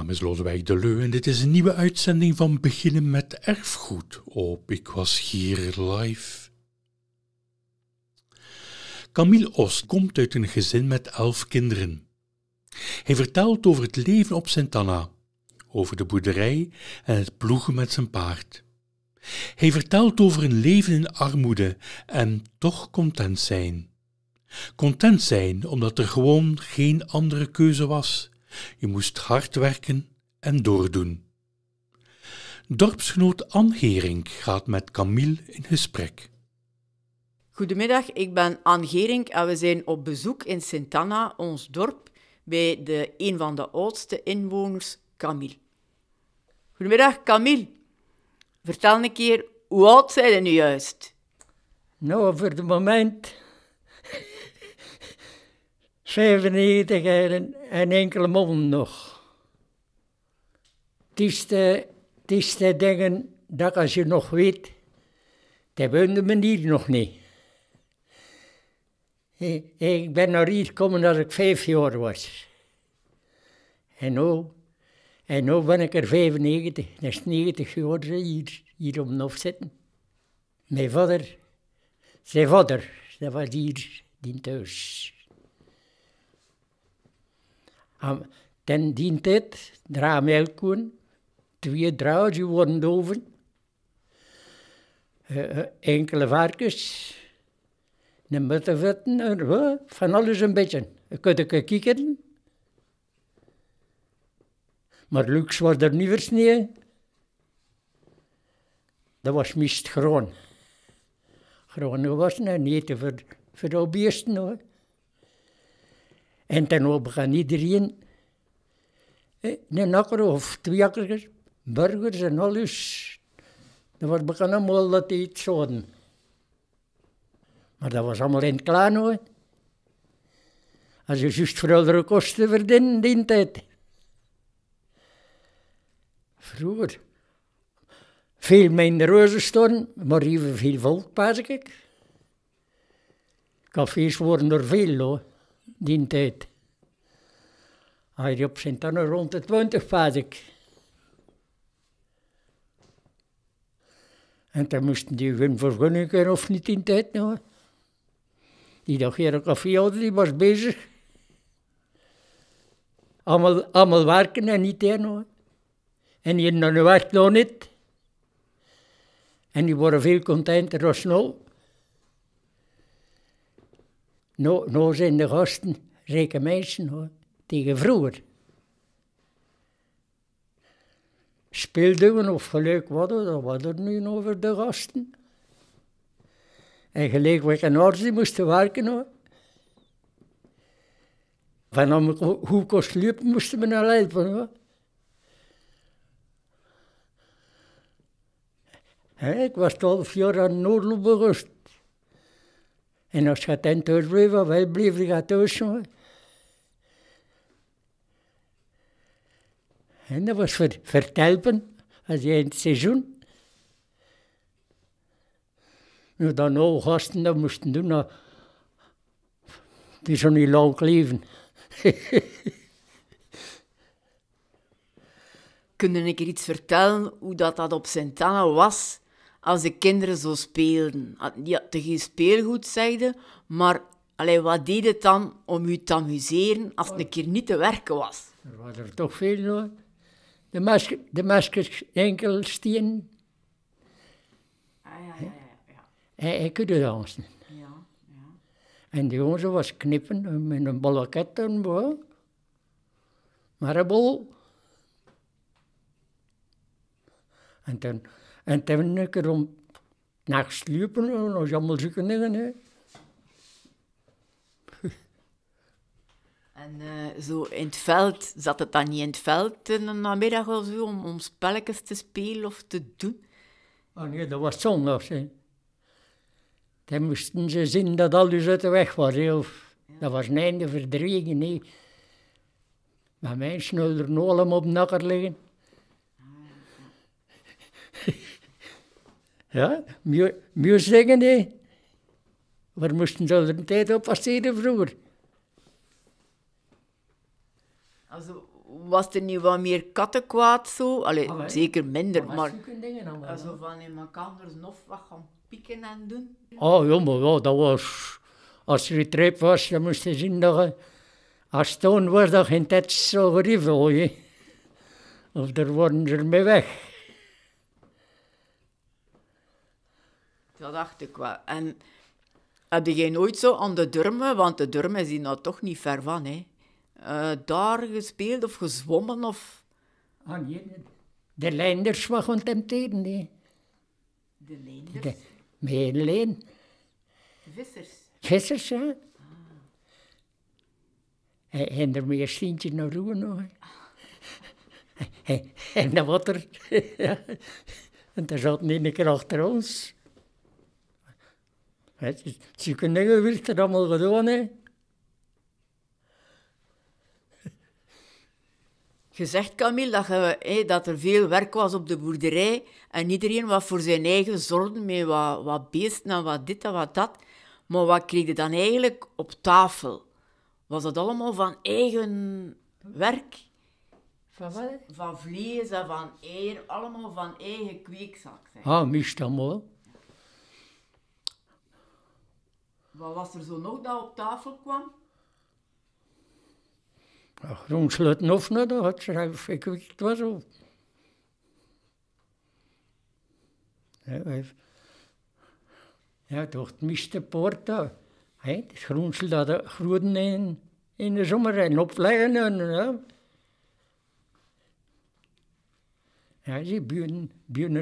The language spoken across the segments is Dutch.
naam is Lodewijk de en dit is een nieuwe uitzending van Beginnen met Erfgoed op Ik Was Hier Live. Camille Ost komt uit een gezin met elf kinderen. Hij vertelt over het leven op Sint Anna, over de boerderij en het ploegen met zijn paard. Hij vertelt over een leven in armoede en toch content zijn. Content zijn omdat er gewoon geen andere keuze was. Je moest hard werken en doordoen. Dorpsgenoot Anne Gering gaat met Camille in gesprek. Goedemiddag, ik ben Anne Gering en we zijn op bezoek in Sint-Anna, ons dorp, bij de, een van de oudste inwoners, Camille. Goedemiddag, Camille. Vertel een keer, hoe oud zij je nu juist? Nou, voor het moment 95 en, en enkele mond nog. Het is, te, het denken dat als je nog weet, dat woonde men hier nog niet. Ik, ben naar hier gekomen als ik vijf jaar was. En nu, en nu ben ik er 95, dat is 90 jaar hier, hier om nog zitten. Mijn vader, zijn vader, dat was hier, die thuis ten die tijd, draamelkoen, twee draars, die worden doven. Eh, eh, enkele varkens, een muttenvetten, uh, eh, van alles een beetje. Ik kon kijken. Maar luxe was er niet versneden. Dat was mist groen. Groen was niet te voor de beesten hoor. En ten op gaan iedereen, een akker of twee akkers, burgers en alles. Dus. Dan was begonnen allemaal dat die iets hadden. Maar dat was allemaal in het klaar hoor. Als je juist vrolijke kosten verdiende in tijd. Vroeger. Veel minder rozen maar even veel volk, pas ik. Cafés worden er veel hoor die tijd. op zijn dan rond de twintig, was ik. En dan moesten die hun vergunningen of niet in tijd nou. Die dag hier een koffie hadden, die was bezig. Allemaal, allemaal werken en niet hier. nou. En die hadden nog niet. En die worden veel contenter als nou. Nou, zijn de gasten rijke mensen hoor, tegen vroeger. Speelduwen of gelijk wat, dat was er nu over de gasten. En gelijk wat en arts moesten werken hoor. Van hoe kost lopen moesten we naar helpen hoor. ik was twaalf jaar aan Noordloop en als je het doorblijven, wij blijven gaan thuis. En dat was voor, telpen, als je het seizoen. Nu dan ook gasten dat moesten doen, nou, die al niet lang leven. Kunnen je iets vertellen hoe dat, dat op sint anna was? als de kinderen zo speelden. Die hadden geen speelgoed, zeiden, maar allee, wat deed het dan om u te amuseren als het een keer niet te werken was? Er was er toch veel hoor. De, masker, de maskers enkel steen. Ah, ja, ja, ja. ja. Hij, hij kunde dansen. Ja, ja. En de jongen was knippen met een balaket. Maar een bol. En toen en toen heb ik erom naar sliepen en als allemaal zoeken Hè. En eh, zo in het veld, zat het dan niet in het veld in de namiddag of zo om, om spelletjes te spelen of te doen? Oh nee, dat was zondag. Hè. Dan moesten ze zien dat alles dus uit de weg was. Of, Dat was een einde verdregen. Nee. Maar mensen er nog allemaal op nakker liggen. Ah, Ja, meer, zingen, We moesten zo tijd op passeren vroeger. Also, was er niet wat meer kattenkwaad zo? Allee, zeker minder, maar... maar dingen wel? also, van in elkaar nog wat gaan pikken en doen? Oh ja, maar ja, dat was... Als er een trip was, dan moest je zien dat je... Als het was, dan geen tijd zo grievelen. Of daar worden ze mee weg. Dat dacht ik wel. En heb jij nooit zo aan de Durmen, want de Durmen is nou toch niet ver van, hè? Eh, daar gespeeld of gezwommen of... Ah, nee, de Leinders waren gewoon nee. De Leinders? De, met Leen. Vissers? Vissers, ja. Ah. En er meer Sintje naar Roer nog. En de water. en daar zat een keer achter ons. Het is ziekendingen werd er allemaal gedaan, hè. Je zegt, Camille, dat, dat er veel werk was op de boerderij en iedereen was voor zijn eigen zorgen met wat, wat beesten en wat dit en wat dat. Maar wat kreeg je dan eigenlijk op tafel? Was dat allemaal van eigen werk? Van wat? Van vlees en van eer, allemaal van eigen kweekzak. Ah, mis dan wel. Wat was er zo nog dat op tafel kwam? Ja, of dat had ze, ik weet het was zo. Ja, toch het miste poort. Het groensel dat groeien in, in de zomer en opleggen. En, ja. Ja, die buren, buren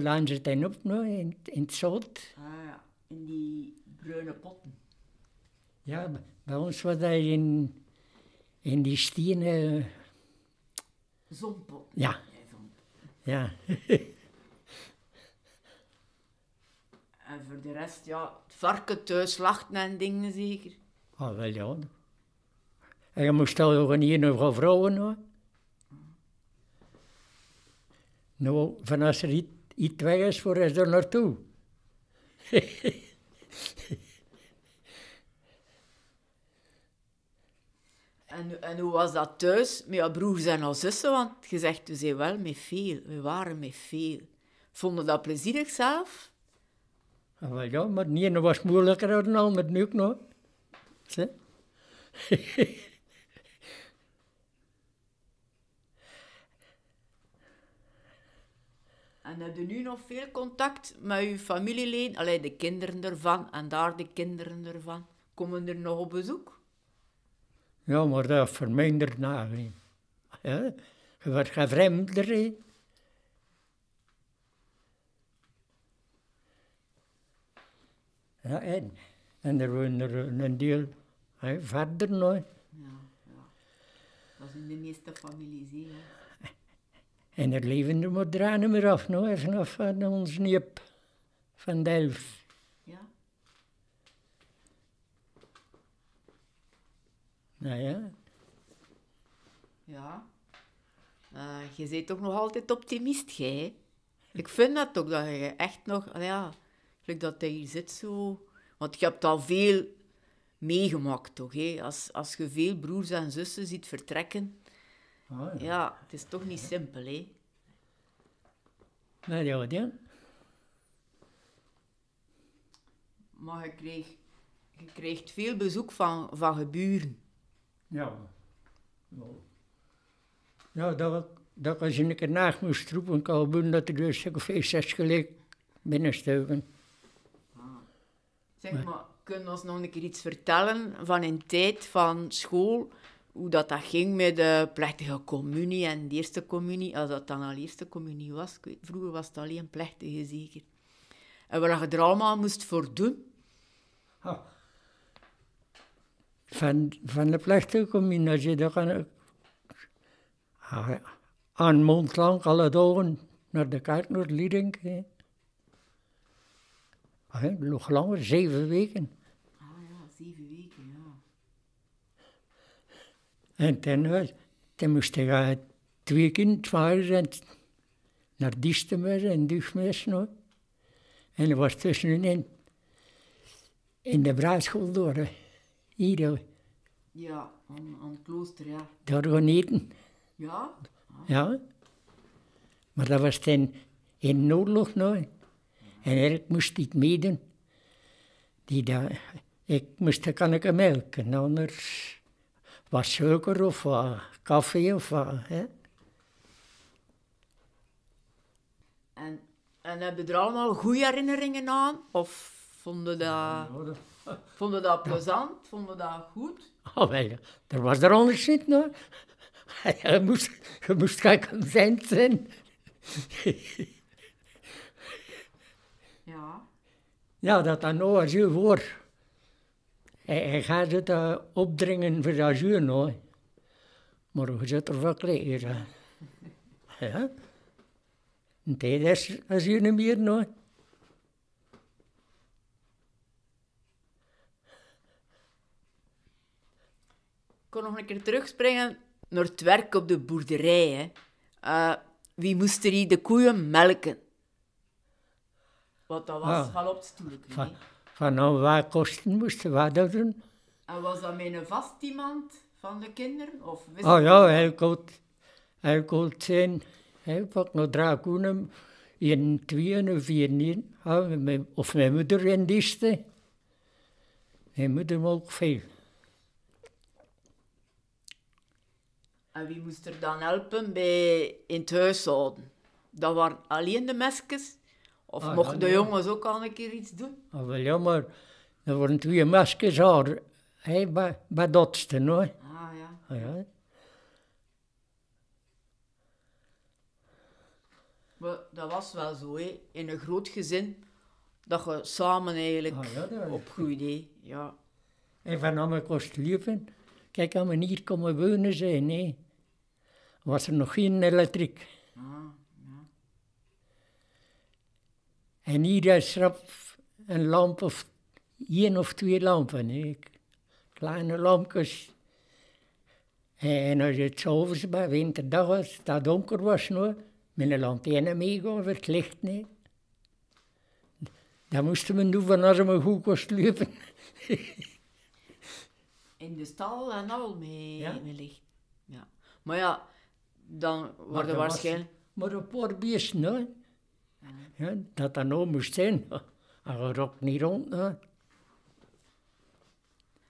op nou, in, in het zout. Ah ja, in die bruine potten. Ja, bij ons was dat in, in die stienen... Zompel. Ja. Ja. en voor de rest, ja, het varken thuis slachten en dingen zeker. Ah, wel ja. En je moest al nog hier nog vrouwen hoor. Nou, van als er iets, weg is, voor is er naartoe. En, hoe was dat thuis? Met jouw broers en jouw zussen, want je zegt, we zijn wel met veel. We waren met veel. Vonden dat plezierig zelf? Ah, ja, maar het ene was moeilijker dan al met nu ook nog. Zie? En heb je nu nog veel contact met je familieleden? Alleen de kinderen ervan en daar de kinderen ervan. Komen er nog op bezoek? Ja, maar dat vermindert na. Ja? Je wordt geen erin. Ja, en, en er woont er een deel hè, verder nog. Ja, ja. Dat is in de meeste familie, Hè. En er leven er maar dranen meer af, nou, vanaf eh, van ons niep, van Delft. Nou ja. Ja. Eh, je bent toch nog altijd optimist, jij? Ik vind dat toch dat je echt nog... Ah ja, dat je hier zit zo... Want je hebt al veel meegemaakt, toch? Hè? Als, als je veel broers en zussen ziet vertrekken... Ah, ja. het is toch niet simpel, hè? Nee, ja, ja. Maar je krijgt, je veel bezoek van, van geburen. Ja. Ja, dat, dat als je een keer naag moest roepen, kan doen dat er dus een of zes gelijk binnen Ah. Zeg maar, maar kun je ons nog een keer iets vertellen van een tijd van school, hoe dat, dat ging met de plechtige communie en de eerste communie, als dat dan al eerste communie was. vroeger was het alleen plechtige zeker. En wat je er allemaal moest voor doen van, van de plechtig kom je naar je gaan. Eh, ah, aan mond lang, alle dagen, naar de kaart, naar Liedink. Ah, nog langer, zeven weken. Ah ja, zeven weken, ja. En toen eh, moest ik eh, twee kinderen en naar Diestemer nou. en Duchmes En dat was tussenin in de braadschool door. Hier, ja, aan, aan het klooster, ja. De eten. Ja? Ah. Ja. Maar dat was toen in de oorlog nog. En ik moest ik meedoen. Die dat, ik moest, dat kan ik melken, nou, anders was suiker of wat koffie of wat. Hè? En, en hebben er allemaal goede herinneringen aan? Of Vonden dat, vonden dat plezant? Vonden dat goed? Oh, wel, er was er onderscheid naar. Je moest, je moest gaan consent zijn. Ja. Ja, dat dan nou als voor. Hij, hij gaat het eh, opdringen voor de je nou. Maar je zit er verkleed. Ja. En tijdens als je niet meer nou. kon nog een keer terugspringen naar het werk op de boerderij. Hè. Uh, wie moest er hier de koeien melken? Wat dat was oh. Ah. galop natuurlijk. Van, van nou, waar kosten moesten we dat doen? En was dat een vast iemand van de kinderen? Of oh ja, hij kon, hij kon zijn. Hij pak nog koeien, in tweeën of in ah, Of mijn moeder in dienst. Mijn moeder ook veel. En wie moest er dan helpen bij in het huishouden? Dat waren alleen de mesjes. Of ah, mochten de jongens ook al een keer iets doen? Ah, wel ja, maar er waren twee mesjes haar. Hij bij, bij datste, hoor. Ah ja. Ah, ja. Maar dat was wel zo, hè. in een groot gezin, dat je samen eigenlijk ah, ja, opgroeide. Ja. En van mijn kost leven. Kijk, aan we hier komen wonen zijn, nee. Was er nog geen elektriek. En hier is rap een lamp of één of twee lampen. Kleine lampjes. En als het s'avonds bij winterdag was, dat donker was nog, met een lanterne meegaan voor het licht. Nee. Dan moesten we doen van als we goed kost lopen. in de stal en al mee, ja? Ja. Maar ja, dan worden waarschijnlijk... Maar een paar biertjes, hè. Ja. dat dan nou ook moest zijn. En je rookt niet rond, hè.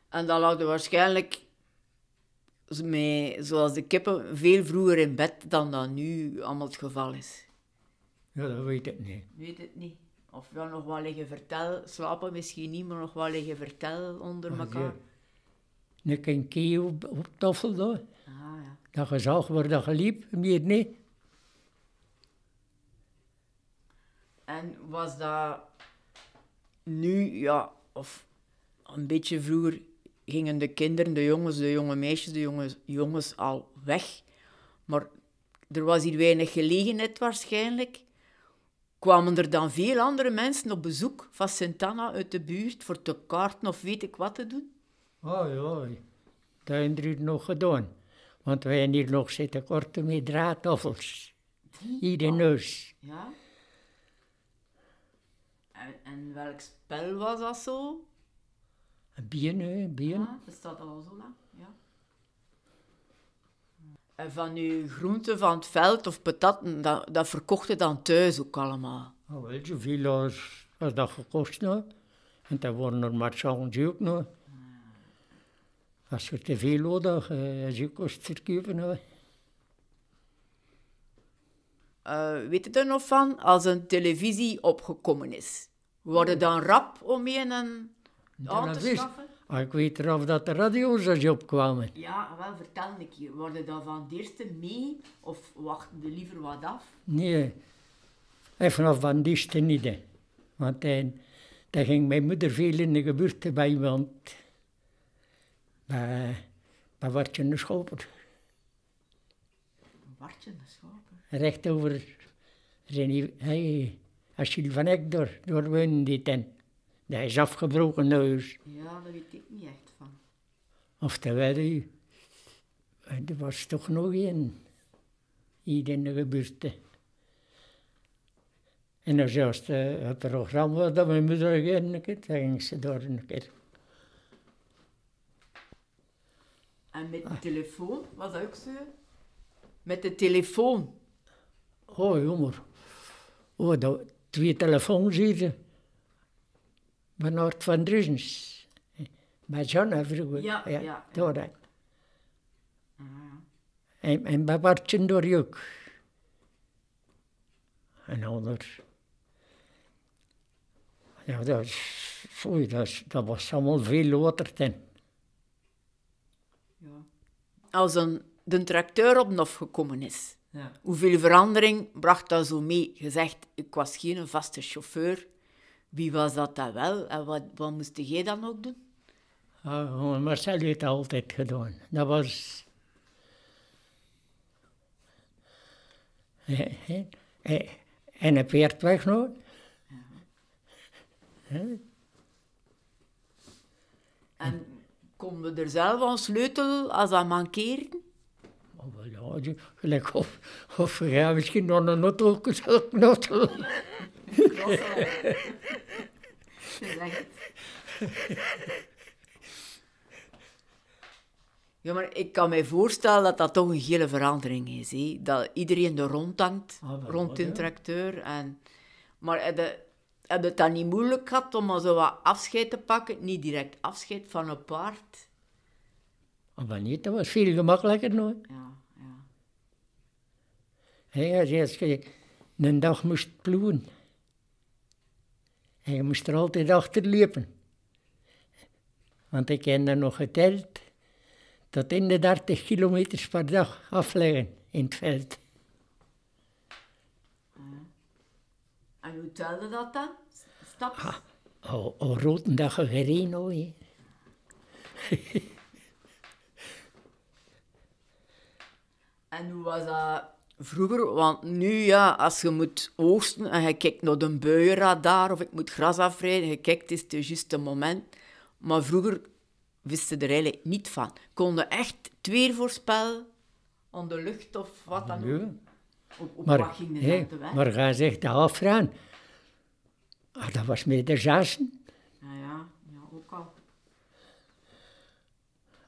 En dan je waarschijnlijk, mee, zoals de kippen, veel vroeger in bed dan dat nu allemaal het geval is. Ja, dat weet ik niet. Weet het niet. Of wel nog wel liggen vertel, slapen misschien niet, maar nog wel liggen vertel onder elkaar een keer op, tafel door Ah, Dat je zag dat je meer niet. En was dat nu, ja, of een beetje vroeger gingen de kinderen, de jongens, de jonge meisjes, de jongens, jongens al weg. Maar er was hier weinig gelegenheid waarschijnlijk. Kwamen er dan veel andere mensen op bezoek van Sint-Anna uit de buurt voor te kaarten of weet ik wat te doen? Hoi, hoi. Tuindruid nog gedaan. Want wij hebben hier nog zitten korte met draadtoffels. Hier de neus. Ja? En, welk spel was dat zo? Een bien, Ja, dat staat al zo lang, ja. En van uw groenten van het veld of patatten, dat, dat verkocht je dan thuis ook allemaal? Oh, weet je, veel als, dat gekost nou. En dat worden er maar ook nog. Als je te veel nodig eh, hebt, je kost verkopen. Eh, weet je er nog van? Als een televisie opgekomen is, worden dan rap om je een aan te schaffen? Ah, ik weet eraf dat de radio's er opkwamen. Ja, wel, vertel ik je? Worden dan van het eerste mee of wachten de liever wat af? Nee, even af van het eerste niet. Want hij, ging mijn moeder veel in de gebeurtenissen bij iemand. Daar, eh, daar word je een schoper. Word je schoper? Recht over René, hey, Achille van Eck door, door wonen die tent. Dat is afgebroken neus. Ja, daar weet ik niet echt van. Of te eh, er was toch nog één hier in de buurt. En als was het programma dat mijn moeder ging, ging ze door een keer. En met de telefoon, was dat ook zo? Met de telefoon. Oh, jonger. Oh, dat, twee telefoons hier. Bernard van Drusens. Bij John vroeger. Ja, ja. ja, ja. Daar. Ah. En, en bij Bartje door ook. En ander. Ja, dat, is, dat, dat was allemaal veel later als een, de tracteur op NOF gekomen is. Ja. Hoeveel verandering bracht dat zo mee? Gezegd, ik was geen vaste chauffeur. Wie was dat dan wel? En wat, wat moest jij dan ook doen? Uh, Marcel heeft dat altijd gedaan. Dat was... En een peert wegnooien. Ja. En Konden we er zelf een sleutel als dat mankeren? Oh, ja, gelijk of, of ja, misschien nog een notel. knotel. Ja, maar ik kan mij voorstellen dat dat toch een hele verandering is. Hé? Dat iedereen er rondhangt, rond ah, de ja. tracteur. En... Maar eh, de heb het dan niet moeilijk gehad om al zo wat afscheid te pakken? Niet direct afscheid van een paard. Ah, maar niet, dat was veel gemakkelijker nooit. Ja, ja. Hey, als je, als een dag moest ploegen, en je moest er altijd achter lopen. Want ik heb dan nog geteld tot in de 30 kilometers per dag afleggen in het veld. En hoe telde dat dan? Stap? Ah, al, al rood dat je gereden en hoe was dat vroeger? Want nu, ja, als je moet oogsten en je kijkt naar de buienradar of ik moet gras afrijden, je kijkt, is het het juiste moment. Maar vroeger wisten er eigenlijk niet van. Konden echt twee voorspellen, aan de lucht of wat dan ook. Op, maar, wat te Maar ga zegt dat afvragen. Ah, dat was met de zassen. Ja, ja, ja, ook al.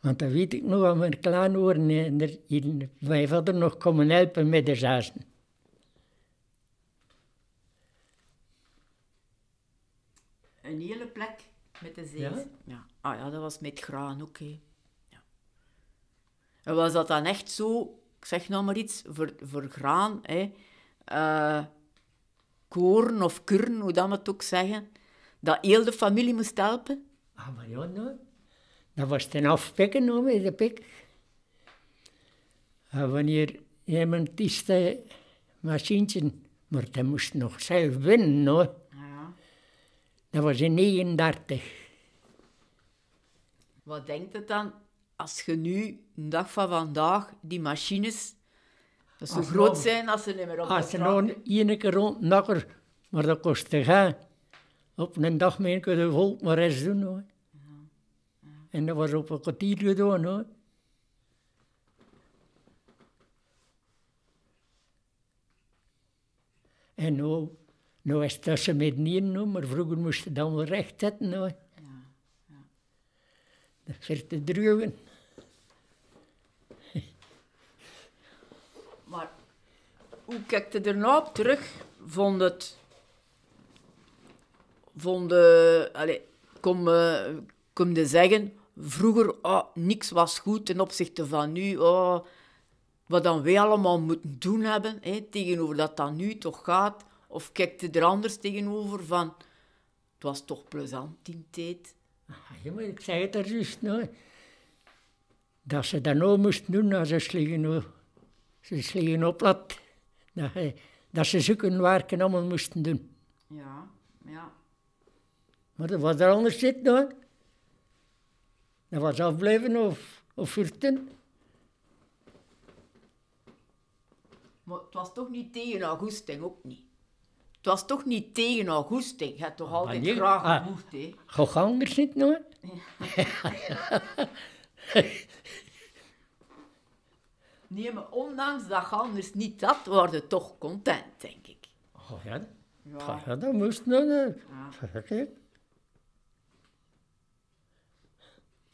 Want dat weet ik nog, aan mijn klaanoren en er, mijn vader nog komen helpen met de zassen. Een hele plek met de zee. Ja? ja? Ah ja, dat was met graan ook. Ja. En was dat dan echt zo ik zeg nog maar iets, voor, graan, hè, uh, koorn of kurn, hoe dan ook zeggen, dat heel de familie moest helpen. Ah, maar ja, nou. Dat was ten afpikken, nou, hoor, met de pik. Ah, wanneer iemand iets te machientje, maar dat moest nog zelf winnen, hoor. Nou. Ja. Dat was in 39. Wat denkt het dan? als je nu, een dag van vandaag, die machines zo groot zijn als ze niet meer op ah, de Als ze nog één keer rond rondnakker, maar dat kost te gaan. Op een dag meer kunnen de volk maar eens doen hoor. En dat was op een kwartier gedaan hoor. En nou, nou is het tussen met maar vroeger moest je dan wel recht zetten hoor. Ja, ja. Dat werd te drugen. hoe kijk je er nou terug? Vonden, vonden, Vond Allez, kom, kom de zeggen... Vroeger, oh, niks was goed ten opzichte van nu. Oh, wat dan wij allemaal moeten doen hebben, hè, tegenover dat dat nu toch gaat. Of kijkt je er anders tegenover van... Het was toch plezant die tijd. Ah, ja, maar ik zei het er juist nou. Dat ze dat nou moesten doen als ze slingen, ze slingen op dat eh, dat, ze zoeken waar ik allemaal moesten doen. Ja, ja. Maar dat was er anders zit hoor. Dat was afblijven of, of vurten. Maar het was toch niet tegen augusting, ook niet. Het was toch niet tegen augusting. Je hebt toch ah, altijd vragen graag ah, hè? anders niet, hoor. Nee, ondanks dat gaan anders niet dat, worden toch content, denk ik. Oh ja? Ja. Ah, dat moest nu. Ja.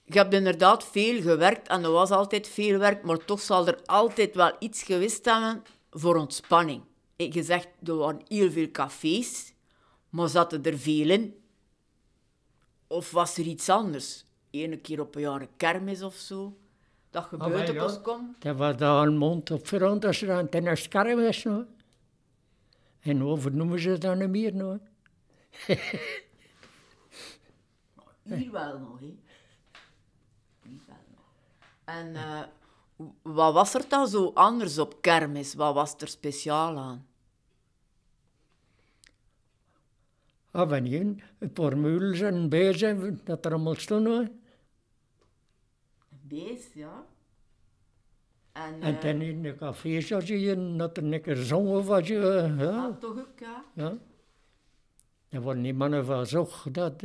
Ik heb inderdaad veel gewerkt en er was altijd veel werk, maar toch zal er altijd wel iets geweest hebben voor ontspanning. Ik gezegd, er waren heel veel cafés, maar zaten er veel in? Of was er iets anders? Eén keer op een jaar een kermis of zo. Dat ah, gebeurt op ons kom. Dat was daar een mond op ze en een scherm was nog. En over noemen ze dan niet meer nog. Hier wel nog, hè. wel nog. En eh, wat was er dan zo anders op kermis? Wat was er speciaal aan? Ah, van een paar en bezen, dat er allemaal stonden beest, ja. En, en eh, in de cafés als je dat er een keer zongen was je... Eh, ja, dat toch ook, ja. ja. waren worden die mannen van zocht dat...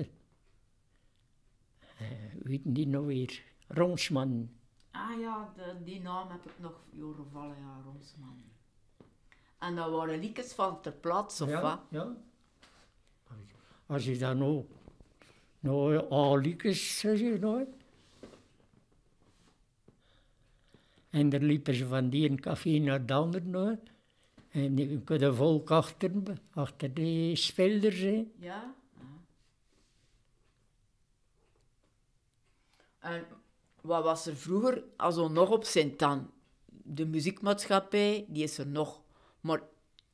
weet die nog weer? Ronsman. Ah ja, die naam heb ik nog horen vallen, ja, Ronsman. En dat waren liedjes van ter plaatse, of ja, wat? Ja, Als je dan ook... Nou, al liedjes, zeg je nooit. En daar liepen ze van die een café naar de ander nou. En ik kon de volk achter, achter de zijn. Ja. Ah. En wat was er vroeger, also nog op sint tan De muziekmaatschappij, die is er nog. Maar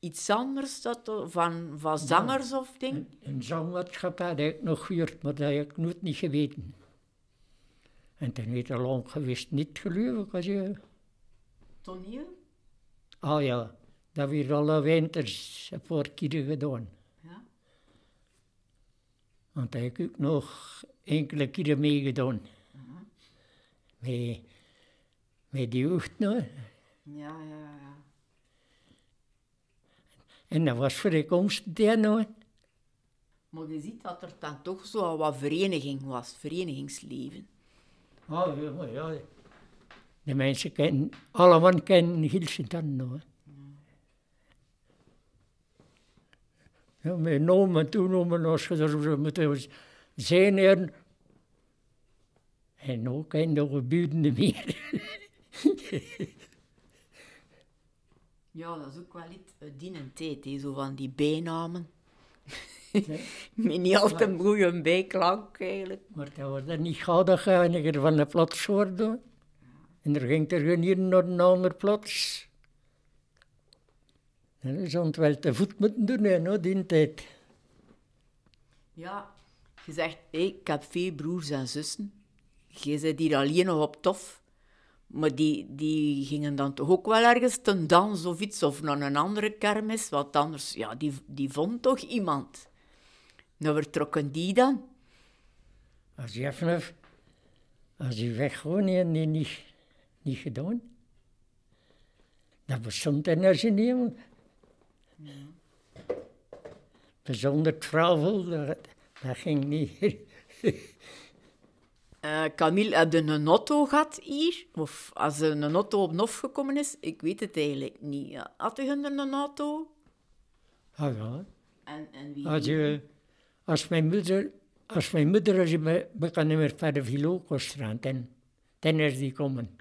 iets anders dat, van, van zangers of ding? Een, zangmaatschappij dat ik nog gehuurd, maar dat heb ik nooit niet geweten. En toen werd al lang geweest niet geloof Als je toneel? Ah ja, dat we alle winters voor paar keer gedaan. Ja. Want daar heb ik ook nog enkele keren meegedaan. gedaan. Mhm. Met, met die ocht nog. Ja, ja, ja. En dat was voor de komst daar nog. Maar je ziet dat er dan toch zo wat vereniging was, verenigingsleven. Ah, ja, ja. De mensen kennen, allemaal kennen Gielse Tanno. Ja, mijn naam en toenomen als moeten zijn er. En ook in de gebieden meer. ja, dat is ook wel iets het eh, en tijd, zo van die bijnamen. Nee. Met niet altijd een goede bijklank eigenlijk. Maar dat wordt dan niet gauw dat je van de plaats worden. En er ging er geen hier naar een ander plaats. En ze wel te voet moeten doen, hè, nou, die tijd. Ja, je zegt, hey, ik heb veel broers en zussen. Je zit hier alleen nog op tof. Maar die, die gingen dan toch ook wel ergens ten dans of iets, of naar een andere kermis, wat anders, ja, die, die vond toch iemand. Nou, trokken die dan? Als je Jeffnef, als weg gewoon die niet niet gedaan. Dat bestond energie niet. Want... travel, dat, ging niet. Uh, Camille, heb je een auto gehad hier? Of als er een auto op NOF gekomen is? Ik weet het eigenlijk niet. Had je een auto? Ah ja. En, en wie? Als, mijn moeder... Als mijn moeder, als je me, me kan niet meer verder veel ook En ten is die komen.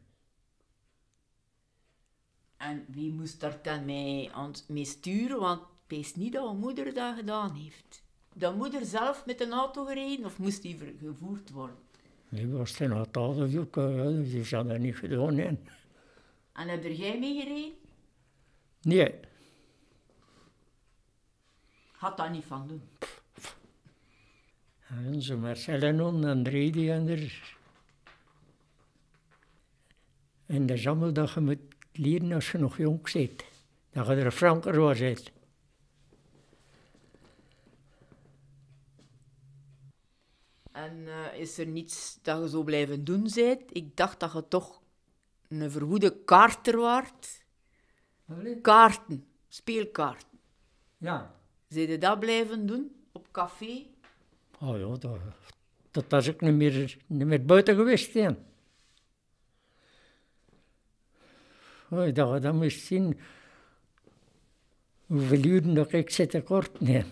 En wie moest daar dan mee, ons, mee sturen? Want is niet dat mijn moeder dat gedaan heeft. Dat moeder zelf met een auto gereden of moest die gevoerd worden? Nee, was geen auto zoeken, dus die zou dat niet gedaan hebben. En heb er jij mee gereden? Nee. Had daar niet van doen. En zo Marcel en Dredi en er. En dat is allemaal dat je moet leren als je nog jong zit. Dat je er een franker zitten. En eh, is er niets dat je zo blijven doen bent? Ik dacht dat je toch een verwoede kaarter waard. Kaarten, speelkaarten. Ja. Zou je dat blijven doen op café? Oh ja, dat, dat was ik niet meer, meer buiten geweest. Ja. Ой, да адам үшін увелюден nog ik zit tekort neem.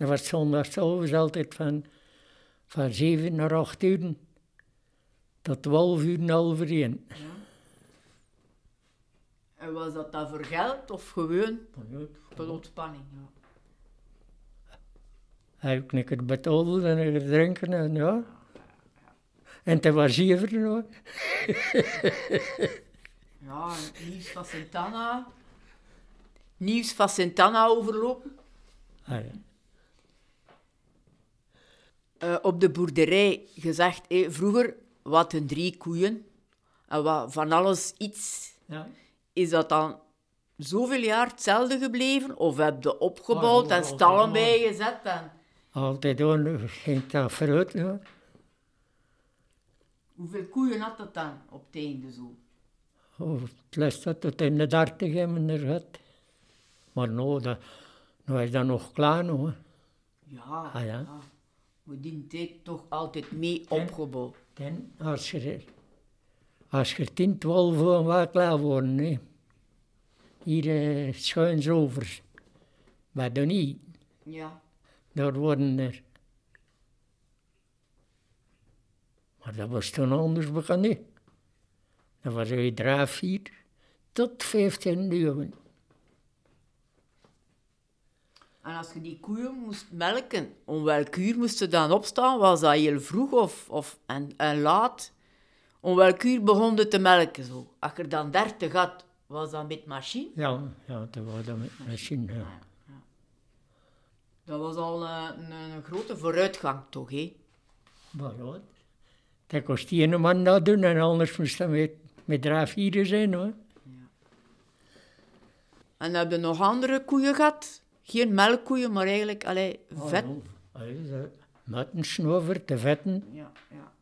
Dat was zondags overigens altijd van, van zeven naar acht uren, tot twaalf uur half één. Ja. En was dat dan voor geld of gewoon tot ontspanning? Ja. Hij het betalen en drinken en ja. En te voor nog. ja, nieuws van Santana. Nieuws van Santana overlopen. Ah, eh, op de boerderij gezegd, eh, vroeger wat een drie koeien en wat van alles iets. Ja. Is dat dan zoveel jaar hetzelfde gebleven? Of heb je opgebouwd oh, en stallen bijgezet? En... Altijd doen, ging dat vooruit. Hoeveel koeien had dat dan op het einde zo? Oh, het les tot in de dertig hebben er gehad. Maar nou, dat, nou is dat nog klaar nou, hoor. Ja, ah, ja. Ah, maar die tijd toch altijd mee opgebouwd. Ten. als je, als je 10, twaalf voor waar klaar worden, hè. hier eh, schuins over, bij niet. Ja. Daar worden er Maar dat was toen anders begonnen. Dat was een 4 tot 15 uur. En als je die koeien moest melken, om welk uur moest ze dan opstaan? Was dat heel vroeg of, of en, en laat? Om welk uur begonnen te melken? Zo? Als je dan 30 had, was dat met machine? Ja, ja dat was dat met machine. Ja. Dat was al eh, een, een, grote vooruitgang, toch? Hè? Waarom? Dat kost die ene man dat doen en anders moest dat met, met zijn hoor. Ja. En hebben nog andere koeien gehad? Geen melkkoeien, maar eigenlijk allee, oh, vet. Oh, Matten snover te vetten. Ja, ja.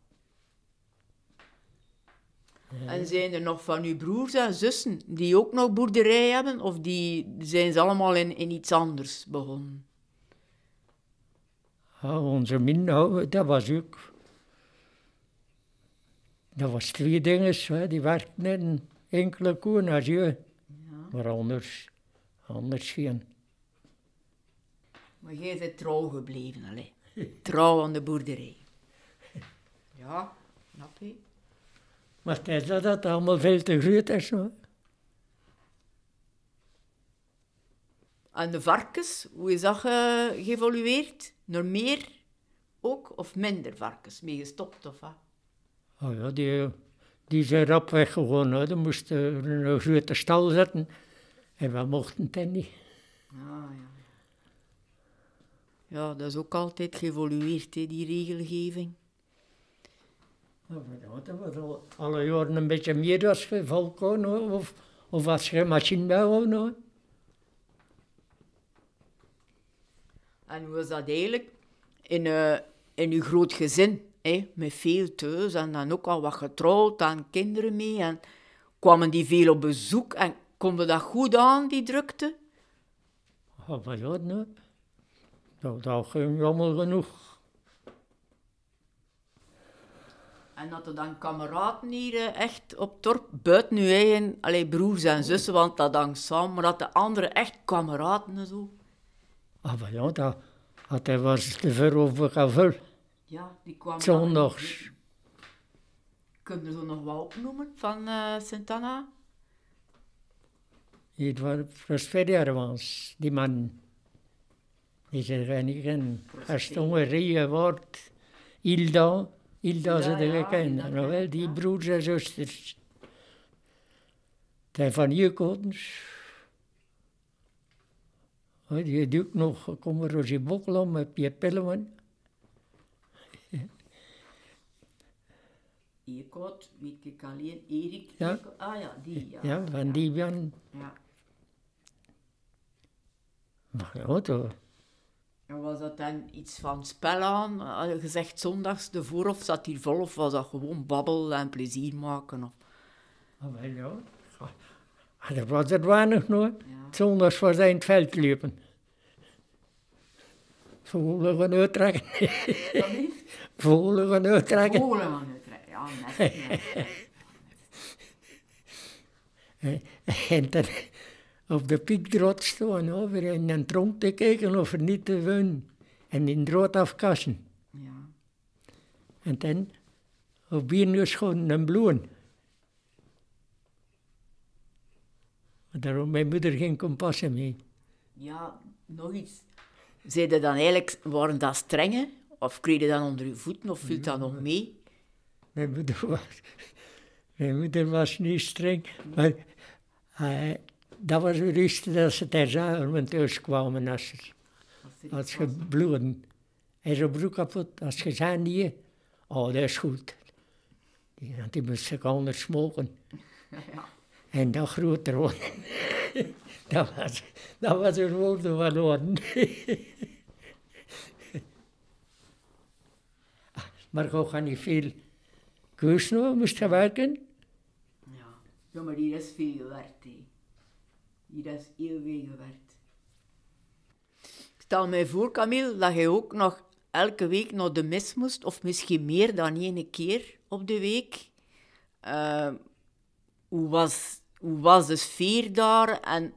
En zijn er nog van uw broers en zussen die ook nog boerderij hebben? Of die, zijn ze allemaal in, in iets anders begonnen? onze min, oh, dat was ook dat was twee dingen, die werkten net een enkele koen Ja. Maar anders, anders geen. Maar jij bent trouw gebleven, allez. trouw aan de boerderij. Ja, snap je? Maar het is dat dat allemaal veel te groot is. hè? En de varkens, hoe is dat geëvolueerd? Naar meer ook of minder varkens mee gestopt of wat? Oh ja, die, die zijn rap weggewonnen. Hoor. Dan moesten in een grote stal zetten. En we mochten het niet. Ah, ja. ja, dat is ook altijd geëvolueerd, hè, die regelgeving. Ja, dat was al, alle jaren een beetje meer als je volk of, of als je machinebouw hoor. En hoe was dat eigenlijk in, uh, in uw groot gezin? met veel thuis en dan ook al wat getrouwd en kinderen mee. En kwamen die veel op bezoek en konden dat goed aan, die drukte? Oh, maar ja, nee. Dat, nou, dat ging jammer genoeg. En dat er dan kameraden hier eh, echt op het dorp, buiten nu eigen allez, broers en zussen, want dat dan samen, maar dat de anderen echt kameraden zo. Ah, maar ja, dat, dat was te ver over gaan ja, die kwam... Zondags. Kunnen er zo nog wat opnoemen van uh, eh, Sint-Anna? Het was Prosper was, die man. Die ken. einigen. Als het Hongarije wordt, Ilda, Ilda ze de kennen nou wel, die broers en zusters. Zijn van hier komt. Je oh, doet nog, kom Roger Boklam, heb je Pelleman. Eekhout, weet ik alleen, Erik Ah ja, die. Ja, ja van die Jan. Ja. Maar ja, hoor. En was dat dan iets van spel aan? Had je gezegd zondags de voor zat hier vol of was dat gewoon babbelen en plezier maken? Of... Ah, wel ja. Ah, dat was er weinig nooit. Zondags was hij in het veld lopen. Voelen gaan uittrekken. Voelen gaan uittrekken. Voelen gaan uittrekken. en dan op de piekdrood staan over en dan tronk te kijken of er niet te wonen. En in drood afkassen. Ja. En dan op bier nu schoon een bloem. Daarom mijn moeder geen kompassen mee. Ja, nog iets. Zeiden dan eigenlijk, waren dat strenge? Of kreeg je dan onder je voeten of viel dat nog mee? Mijn moeder was, mijn moeder was niet streng, maar eh, dat was het eerste dat ze ter met thuis kwamen als, er, als ze bloeden. En zijn broek kapot, als je zei niet, oh dat is goed. Want die moest zich anders smoken. Ja. En dat groter worden. dat, was, dat was een woorden van worden. maar ik ga niet veel Kushno moest gaan werken. Ja. ja, maar hier is veel gewerkt. He. Hier is heel veel gewerkt. Ik stel mij voor, Camille, dat je ook nog elke week naar de mis moest, of misschien meer dan één keer op de week. Eh, hoe, was, hoe was de sfeer daar? En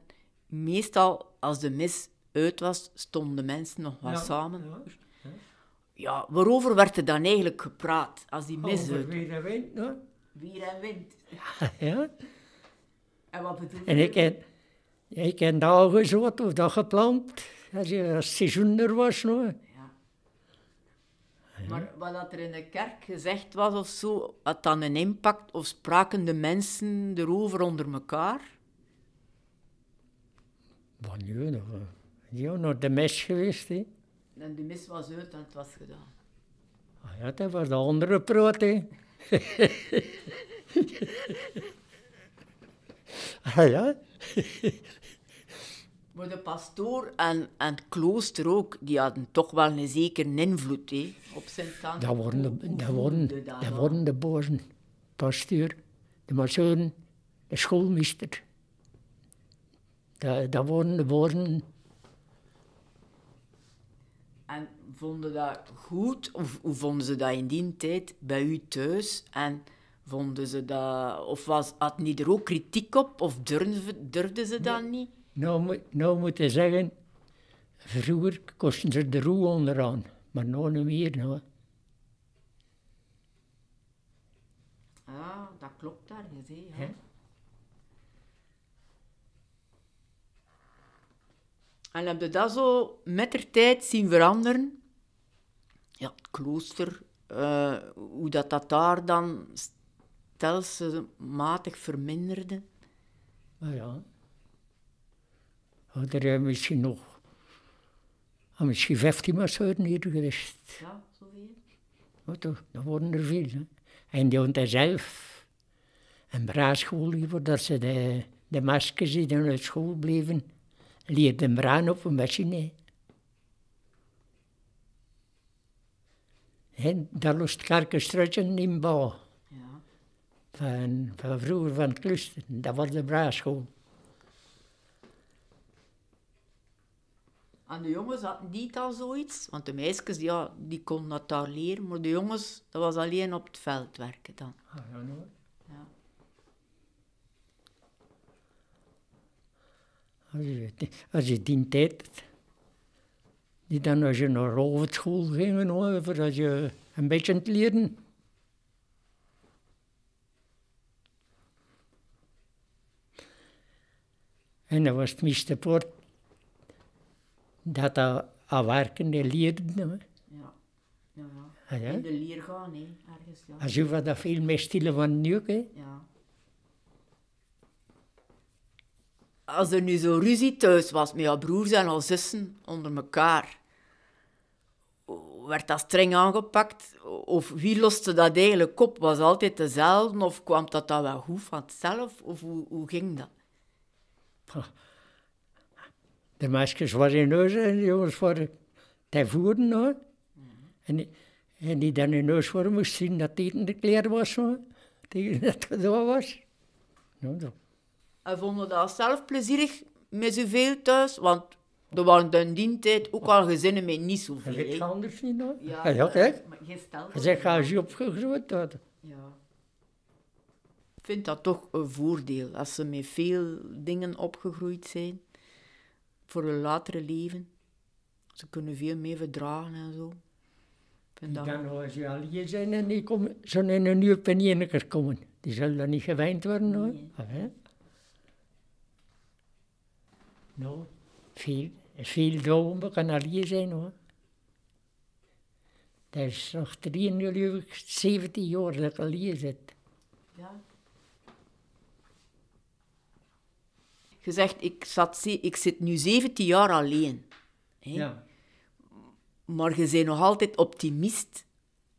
meestal, als de mis uit was, stonden mensen nog wel samen ja, waarover werd er dan eigenlijk gepraat als die mis Over weer en wind, hoor. Weer en wind. Ja, ja. En wat bedoel je? En ik heb, ik heb dat of dat geplant, als, je, als seizoen er was nog. Ja. Maar wat er in de kerk gezegd was of zo, had dan een impact of spraken de mensen erover onder elkaar? Wat nu? Ja, eh, nog de mes geweest, hè. En de mis was uit en het was gedaan. Ah ja, dat was de andere proot, hè. ah ja. maar de pastoor en, en het klooster ook, die hadden toch wel een zekere invloed hè, op zijn taal. Dat worden de, dat worden, dat worden de bozen. Pastoor, de masoren, de schoolmeester. Dat, dat worden de bozen vonden dat goed? Of hoe vonden ze dat in die tijd bij u thuis? En vonden ze dat... Of was, had niet er ook kritiek op? Of durfden durfden ze dat niet? Nou, nou moet je zeggen... Vroeger kostten ze de roe onderaan. Maar nu niet meer, nou. ja ah, dat klopt daar, je ja. En heb je dat zo met de tijd zien veranderen? ja, het klooster, eh, hoe dat, dat daar dan stelselmatig verminderde. Maar ja, had er eh, misschien nog ah, misschien 15 masseuren hier geweest. Ja, zoveel. Maar toch, dat worden er veel. Hè. En die had zelf een braarschool liever, dat ze de, de maskers die uit school bleven, leerden braan op een machine. En daar lust Kerkenstrutjen in bouwen. Ja. Van, van vroeger van het kluster, dat was de braarschool. En de jongens hadden die al zoiets, want de meisjes ja, die konden dat daar leren, maar de jongens, dat was alleen op het veld werken dan. Ah, ja, hoor. Nou. Als je, als je die tijd die dan als je naar school gingen, hoor, dat je een beetje aan het leren. En dat was het meeste poort dat dat aan werkende leerde, Ja. Ja, ja. Ah, ja. In de leer gaan, hè, ergens. Ja. Als ah, je wat dat veel meer stille van nu, hè. Ja. als er nu zo ruzie thuis was met jouw broers en al zussen onder elkaar, werd dat streng aangepakt? Of wie loste dat eigenlijk op? Was altijd dezelfde? Of kwam dat dan wel goed van zelf? Of hoe, hoe ging dat? De meisjes waren huis en de jongens waren te voeren. Hoor. Mhm. en, en die dan in huis waren, moest zien dat het in de kleren was. Hoor. Tegen dat het gedaan was. en vonden dat zelf plezierig met zoveel thuis? Want er waren in die tijd ook al gezinnen met niet zoveel. Het ik anders niet nodig? Ja, ja, eh, kijk. Geen stel. Je zegt, ga je opgegroeid worden. Ja. Ik vind dat toch een voordeel, als ze met veel dingen opgegroeid zijn, voor hun latere leven. Ze kunnen veel meer verdragen en zo. Ik dat... kan wel al hier zijn en die komen, zo in een uur per keer komen. Die zullen dan niet gewijnd worden hoor. Nee. Ah, nou, veel. Veel domen kan alleen zijn hoor. Dat is nog 93, 17 jaar dat ik alleen zit. Ja. Je zegt, ik, zat, ik zit nu 17 jaar alleen. Ja. Maar je bent nog altijd optimist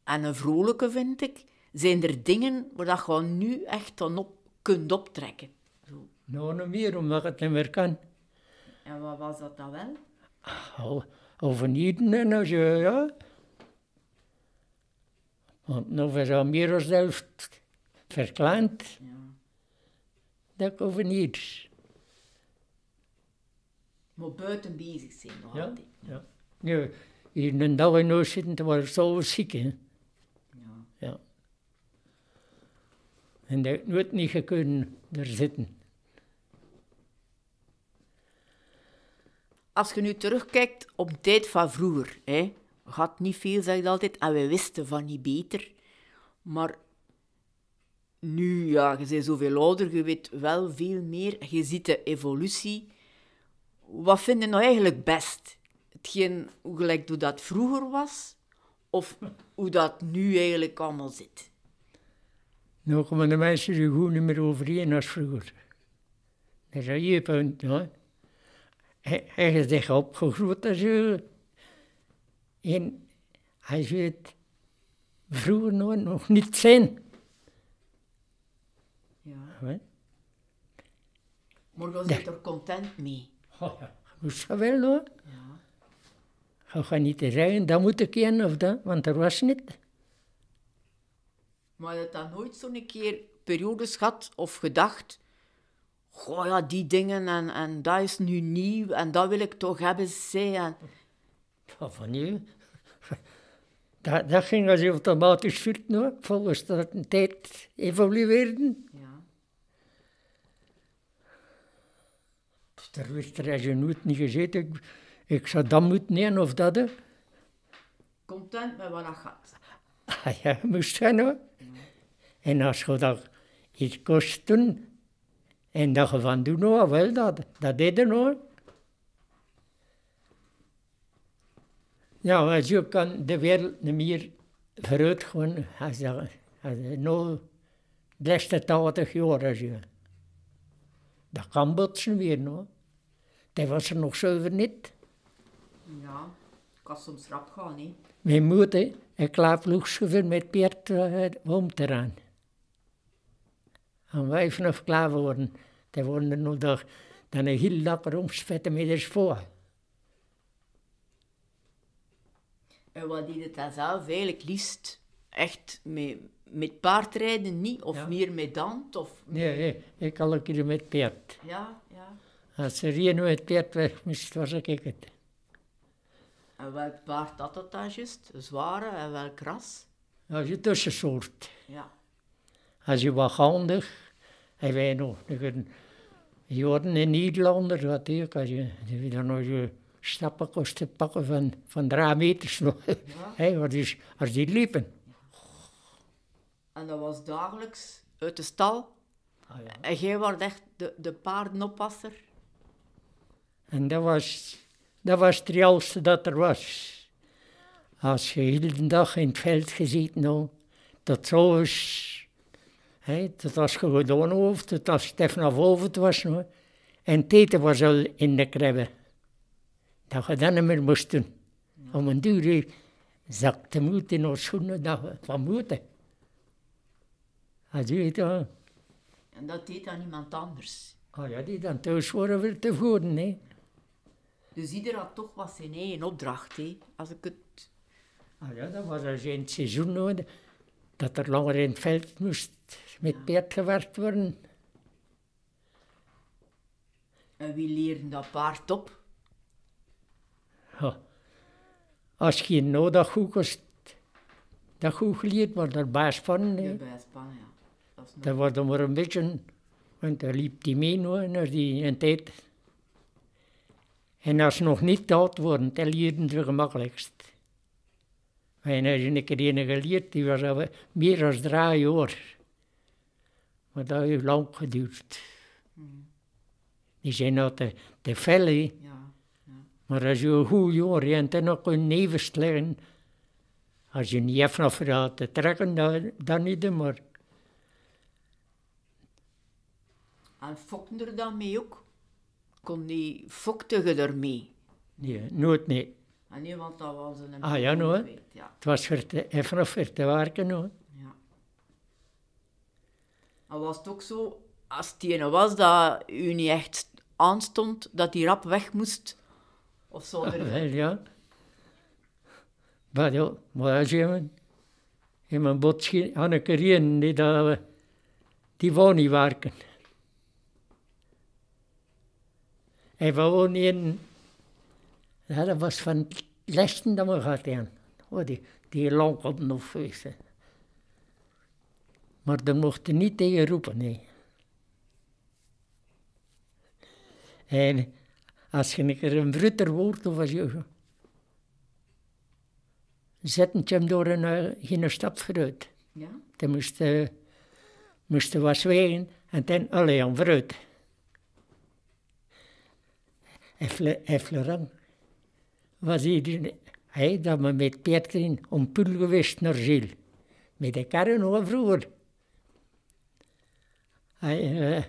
en een vrolijke, vind ik. Zijn er dingen waar je nu echt dan op kunt optrekken? Zo. Nou, niet meer, omdat het niet meer kan. En wat was dat dan wel? over al vernieten en als ja. Want nog is al meer dan zelft verkleind. Ja. Dat over niets. moet buiten bezig zijn nog ja? altijd. Ja. Hier in een dag in huis zitten, dan word je zo ziek. Hè? Ja. ja. En dat nooit niet kunnen er zitten. als je nu terugkijkt op tijd van vroeger, hè, gaat niet veel, zeg ik altijd, en we wisten van niet beter. Maar nu, ja, je bent zoveel ouder, je weet wel veel meer, je ziet de evolutie. Wat vind je nou eigenlijk best? Hetgeen, hoe gelijk hoe dat vroeger was, of hoe dat nu eigenlijk allemaal zit? Nou komen de mensen er goed niet meer overheen als vroeger. Dat is een punt, hoor hij is zich opgegroeid als je. En hij je het vroeger nog, nog niet zijn. Ja. Wat? Maar dan zit er content mee. Oh, ja. Moest je wel hoor. Ja. Je niet zeggen, dat moet ik kennen of dat, want er was niet. Maar dat dan nooit zo'n keer periodes gehad of gedacht goh ja, die dingen en, en dat is nu nieuw en dat wil ik toch hebben, zei. En... Ja, van nu? Dat, dat ging als je automatisch voort, no? volgens dat een tijd evolueerde. Ja. Er werd er als je nooit niet gezeten. Ik, ik zou dat moeten nemen of dat. Hè. Content met wat dat gaat. Ah ja, moest zijn hoor. En als je dat iets kost doen, en dacht van, doe nou wel dat. Dat deed er nou. Ja, als je kan de wereld niet meer vooruit gaan als dat, als dat nog de laatste 80 jaar is. Dat kan botsen weer nou. Dat was er nog zuiver niet. Ja, ik kan soms rap gaan hè. Mijn moeder, een klaarploegschouwer met Peert eh, om te gaan. Aan wij nog klaar worden, die worden er nog door, dan een heel lapper omspetten met eens voor. En wat die het dan zelf eigenlijk liefst? Echt met, met paardrijden niet? Of meer met dans? nee, ik al keer met paard. Ja, ja. Als er hier nu met paard weg moest, was ik het. En welk paard had dat dan juist? Zware en welk ras? Dat is tussensoort. Ja. Als je wat handig hij wij nog Je wordt een Nederlander, wat ik als je, dan nog je stappen te pakken van, van drie meters Ja. Hey, wat is, als die liepen. En dat was dagelijks uit de stal. Ah, ja. En jij was echt de, de paardenoppasser. En dat was, dat was het realste dat er was. Als je heel de dag in het veld gezeten had, dat trouwens He, dat was gewoon hoofd, dat was Stefan het was nog. En Tete was al in de kribbe. Dat je dat niet meer moesten. Om een duur zakte moed in onze schoenen, dat we van moeten. Dat dat. En dat deed dan iemand anders? Ah ja, die dan thuis worden weer tevoren. Hè. Dus ieder had toch wat zijn eigen opdracht, hè? als ik het... Ah ja, dat was als je in het seizoen nodig, dat er langer in het veld moest met paard gewerkt worden. En wie leert dat paard op? Als je nou dat goed kost, dat goed geleerd, maar spannen. Ja, bij spannen, ja. Dat, nog... dat maar een beetje, want daar liep die mee en naar die een tijd. En als ze nog niet oud worden, dan leerden ze gemakkelijkst. En als je een keer geleerd, die was al meer dan drie jaar. Maar dat heeft lang geduurd. Hmm. Die zijn altijd te vellen. Ja, Maar als je een goede orient en ook een als je niet even af gaat te trekken, dan, dan niet meer. En fokten er dan mee ook? Kon die fokten mee? Nee, nooit niet. En niet want dat was een... Ah ja, nooit. Ja. Het was even af te werken, nooit. Dan was het ook zo, als het een was dat u niet echt aanstond, dat die rap weg moest. Of zo. Ah, wel, ja. Maar ja, maar als je mijn, in mijn bot had een carrière, die, dat, die wou niet werken. Hij wou niet in... Ja, dat was van het lessen dat we gehad hebben. Oh, die, die longen nog zo. Maar daar mocht je niet tegen roepen, nee. En als je een een brutter woord of als je... hem door een, eh, stap vooruit. Ja? Dan moest je, eh, moest je wat zwijgen en dan alleen vooruit. Efflerang was iedereen... Hij dat me met Pietrin in geweest naar Ziel. Met de karren al vroeger. Hij, uh,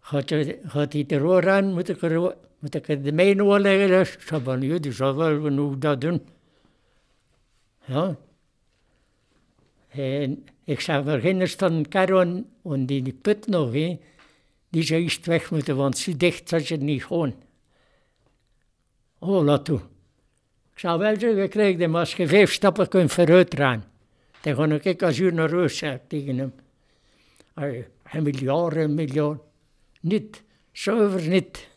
gaat, gaat hij er aan, moet ik er, moet ik er de mijne oor leggen? zei van, ja, die zal wel genoeg dat doen. Ja. En ik zou we ginder stond Karon en die, die put nog, in die zou eerst weg moeten, want zo dicht zat je niet gewoon. Oh, laat toe. Ik zou wel zeggen, krijg hem als je vijf stappen kunt vooruit gaan. Dan ga ik als u naar huis, tegen hem. Een miljard, een miljard. Niet, zover niet.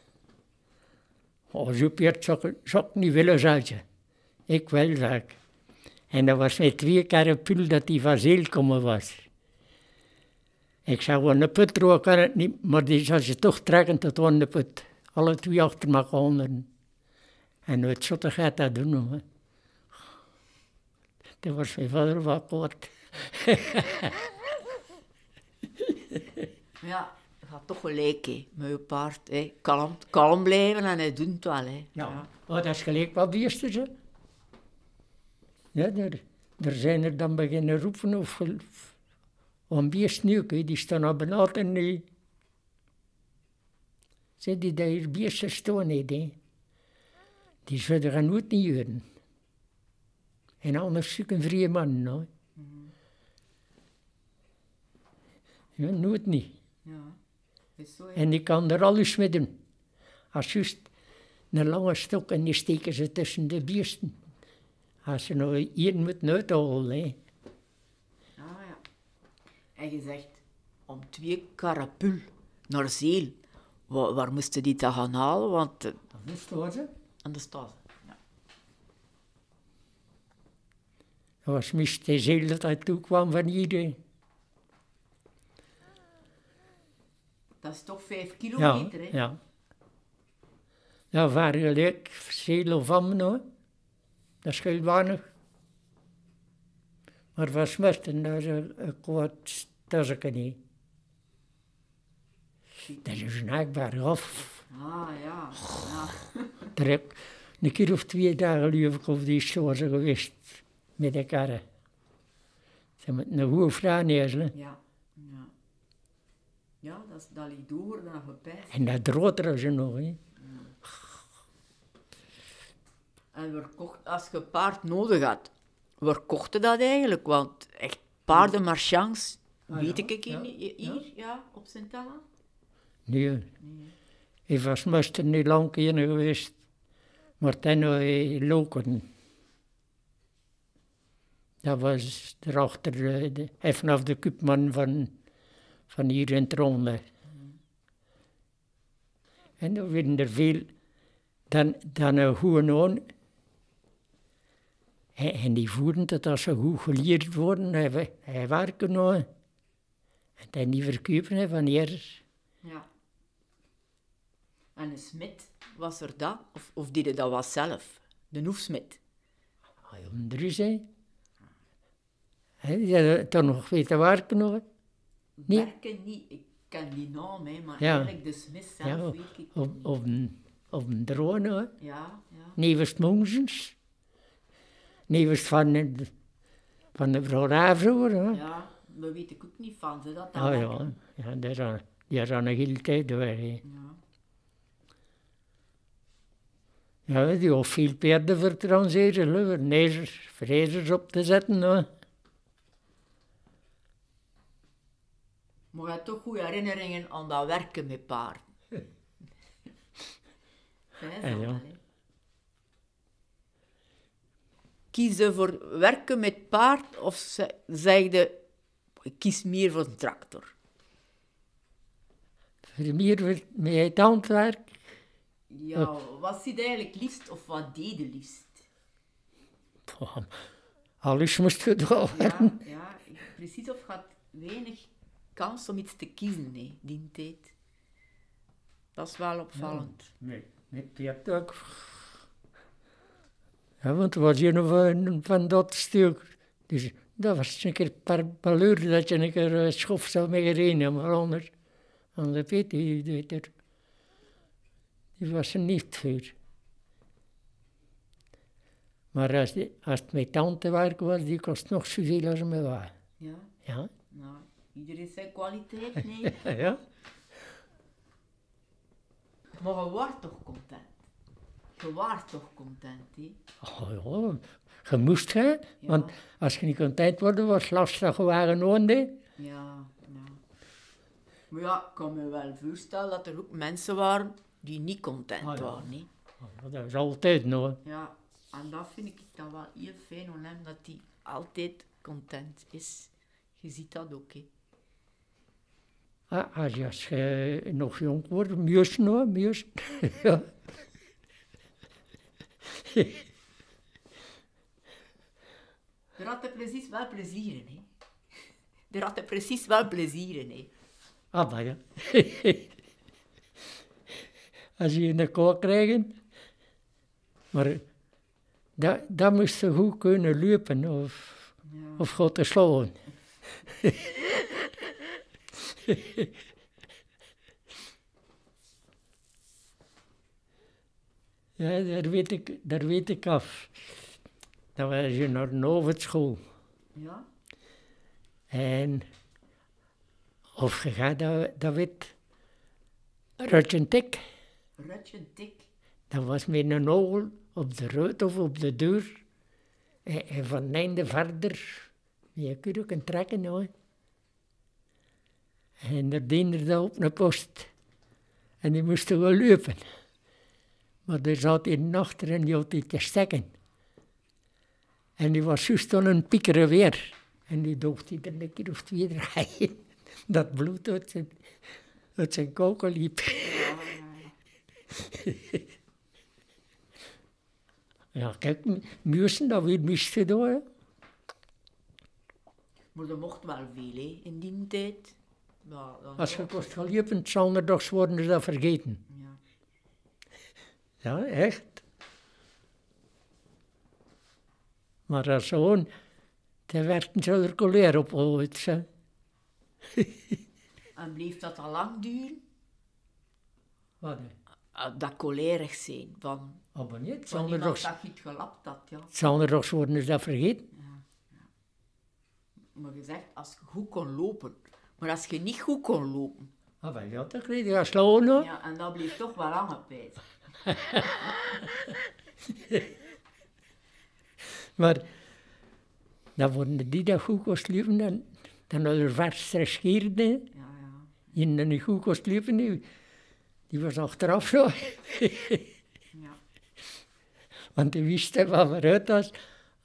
Als oh, je Piet zou ik niet willen zeggen. Ik wel zeggen. En dat was met twee keer een pul dat die van zeel komen was. Ik zei, van de put kan het niet, maar die zou ze toch trekken tot van put. Alle twee achter elkaar. En het zotte gaat dat doen. Dat was mijn vader wel kort. ja, je gaat toch gelijk, hè. Met je paard, hè. Kalm, kalm blijven en hij doet het wel, hè. Ja, oh, dat is gelijk wat eerste, ze. Ja, er, er zijn er dan beginnen roepen of... Om beesten hè. Die staan op een auto nu. Zie die daar hier te staan Die zullen gaan nooit niet huren. En anders zoeken vrije mannen, hoor. Ja, nooit niet. en die kan er alles mee doen. Als juist een lange stok en die steken ze tussen de biersten. Als ze nou hier moeten uithalen. Ah ja. En je zegt, om twee karapul naar Zeel. Waar, moesten die dat gaan halen? Want... Eh, aan de stazen. Aan de ja. Dat was mis de Zeel dat hij toekwam van iedereen. Dat is toch vijf kilometer, ja, hè? Ja. Ja, waar gelijk, Sedel van me, hoor. Dat scheelt weinig. Maar van smerten, dat is een kwart tussen niet. Dat is een eikbaar af. Ah, ja. ja. een keer of twee dagen liever op die stoorzen geweest met karren. Ze moeten een goede vrouw neerzetten. Ja. Ja, dat, dat liep door, naar gepijst. En dat als je nog, hè. En kocht, als je paard nodig had, we kochten dat eigenlijk, want echt paardenmarchands, ah, weet ik ja, niet, hier, ja, op Sint-Anna? Nee. nee. Ik was meester niet lang hier geweest, maar toen lopen Dat was erachter, eh, de, even af de Kupman van van hier in ronde. En dan werden er veel, dan, dan een goede oon. En, die voeren dat als ze goed geleerd worden, hij, hij werken En dan die verkopen he, van hier. Ja. En een smid, was er dat? Of, of deed dat was zelf? De noefsmid? Ah, ja, een die had toch nog weten werken nee. niet. Ik ken die naam, hè, maar ja. eigenlijk de Smith zelf ja, weet ik op, een, op een drone, hoor. Ja, ja. Nevens Mongens. Nevens van, de, van de vrouw Ravroer, Ja, daar weet ik ook niet van, ze dat ah, daar oh, ja, ja, is zijn, daar een hele tijd Ja. Ja, die hoeft veel paarden voor transeren, vrezers op te zetten. Hoor. Maar ik heb toch goede herinneringen aan dat werken met paard? He, ze Kiezen voor werken met paard of ze, zeiden ik kies meer voor een tractor? Voor meer met handwerk. Ja, oh. wat wat zit eigenlijk liefst of wat deed je liefst? Alles moest gedaan worden. Ja, ja, precies. Of gaat weinig kans om iets te kiezen, nee, die tijd. Dat is wel opvallend. nee, nee, die hebt ook... Ja, want er was een van, van dat stuk. Dus dat was een keer per baluren dat je een keer een schof zou maar anders... Anders weet je Die was er niet voor. Maar als, als het mijn tante werken was, die kost nog zoveel als mijn waar. Ja? Ja. Nou, Iedereen zijn kwaliteit, nee. ja, Maar je wordt toch content? Je waart toch content, hè? Oh ja, je moest, hè? Want als je niet content wordt was lastig waren onde. Ja, ja. Maar ja, ik kan me wel voorstellen dat er ook mensen waren die niet content ah, waren, hè? Ah, dat is altijd, nooit. Ja, en dat vind ik dan wel heel fijn, dat hij altijd content is. Je ziet dat ook, hè? Ah, als je eh, nog jong wordt, mius nog, mius. ja. Er had precies wel plezier in, hè. Er had precies wel plezier in, hè. Ah, maar ja. als je in de krijgen. Maar eh, dat, dat moest goed kunnen lopen of, ja. of goed te slaan. ja, daar weet, ik, daar weet ik af. dat was je naar school Ja. En of gaat, dat, dat weet Rutjentik. Rutjentik. Dat was met een ogen op de ruit of op de deur. En, van einde verder. Je kunt ook een trekken hoor. En er diende op een post. En die moesten wel lopen. Maar er zat in de nacht en die had hij te stekken. En die was juist aan een piekeren weer. En die docht hij er een keer of twee draaien. Dat bloed uit zijn, uit zijn liep. ja, kijk, muursen, dat weer mis te doen Maar dat mocht wel veel, in die tijd dan Als je kost zal worden ze dat vergeten. Ja, ja echt. Maar als zoon, dan werd een zonder colère op ooit. Oh, en bleef dat al lang duren? Wat? Ah, dat kolerig zijn. Van, oh, maar niet, zondags. dat je het gelapt had, ja. Zondags worden ze dat vergeten. Ja, ja. Maar gezegd, als je goed kon lopen, maar als je niet goed kon lopen... Ah, wel ja, toch niet. Je gaat slaan, hoor. Ja, en dat bleef toch wel lang op maar dan worden die dat goed kost liepen, dan, dan hadden er vers Ja, ja. En dan goed kost die, die was achteraf zo. ja. Want die wisten wat we was.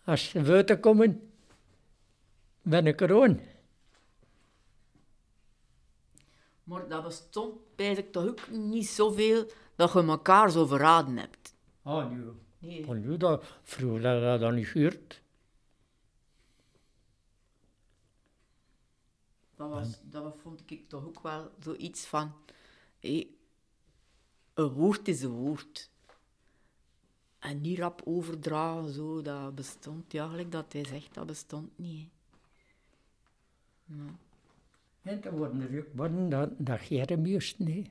Als ze buiten komen, ben ik er Maar dat bestond eigenlijk toch ook niet zoveel dat je elkaar zo verraden hebt. Ah, nu? nee. Van nu, dat, vroeger dat niet gehoord. Dat, was, dat vond ik toch ook wel zoiets van... Hé, een woord is een woord. En niet rap overdragen, zo, dat bestond... Ja, gelijk dat hij zegt, dat bestond niet. En dan worden er ook worden dan, dan juist nee.